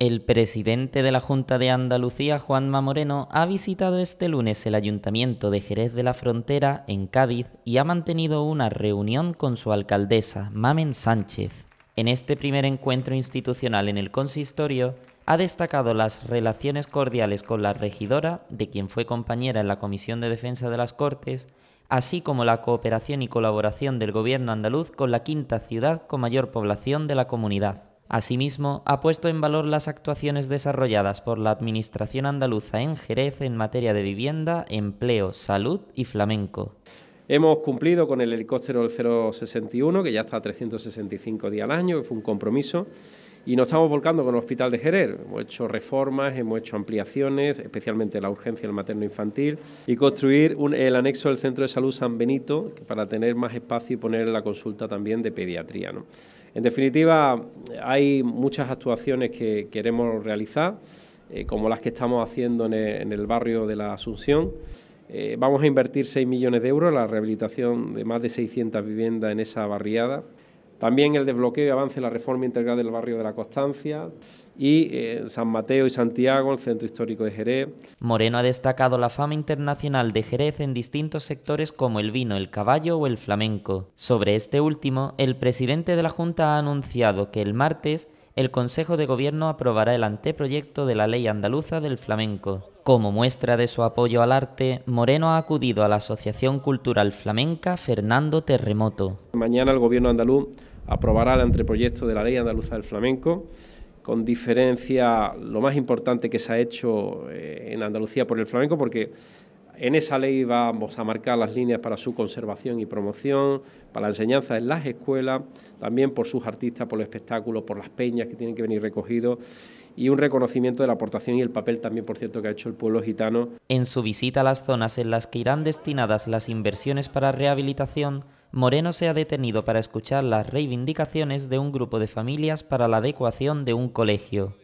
El presidente de la Junta de Andalucía, Juanma Moreno, ha visitado este lunes el Ayuntamiento de Jerez de la Frontera, en Cádiz, y ha mantenido una reunión con su alcaldesa, Mamen Sánchez. En este primer encuentro institucional en el consistorio, ha destacado las relaciones cordiales con la regidora, de quien fue compañera en la Comisión de Defensa de las Cortes, así como la cooperación y colaboración del Gobierno andaluz con la quinta ciudad con mayor población de la comunidad. Asimismo, ha puesto en valor las actuaciones desarrolladas por la Administración andaluza en Jerez en materia de vivienda, empleo, salud y flamenco. Hemos cumplido con el helicóptero 061, que ya está a 365 días al año, que fue un compromiso. Y nos estamos volcando con el Hospital de Jerez. Hemos hecho reformas, hemos hecho ampliaciones, especialmente la urgencia del materno-infantil, y construir el anexo del Centro de Salud San Benito para tener más espacio y poner la consulta también de pediatría. En definitiva, hay muchas actuaciones que queremos realizar, eh, como las que estamos haciendo en el, barrio de la Asunción. Eh, vamos a invertir 6 millones de euros en la rehabilitación de más de 600 viviendas en esa barriada. También el desbloqueo y avance de la reforma integral del barrio de la Constancia y eh, San Mateo y Santiago, el centro histórico de Jerez. Moreno ha destacado la fama internacional de Jerez en distintos sectores como el vino, el caballo o el flamenco. Sobre este último, el presidente de la Junta ha anunciado que el martes el Consejo de Gobierno aprobará el anteproyecto de la Ley Andaluza del Flamenco. Como muestra de su apoyo al arte, Moreno ha acudido a la Asociación Cultural Flamenca Fernando Terremoto. Mañana el Gobierno andaluz aprobará el anteproyecto de la Ley Andaluza del Flamenco, con diferencia lo más importante que se ha hecho eh, en Andalucía por el flamenco, porque en esa ley vamos a marcar las líneas para su conservación y promoción, para la enseñanza en las escuelas, también por sus artistas, por los espectáculos, por las peñas que tienen que venir recogidos y un reconocimiento de la aportación y el papel también, por cierto, que ha hecho el pueblo gitano. En su visita a las zonas en las que irán destinadas las inversiones para rehabilitación, Moreno se ha detenido para escuchar las reivindicaciones de un grupo de familias para la adecuación de un colegio.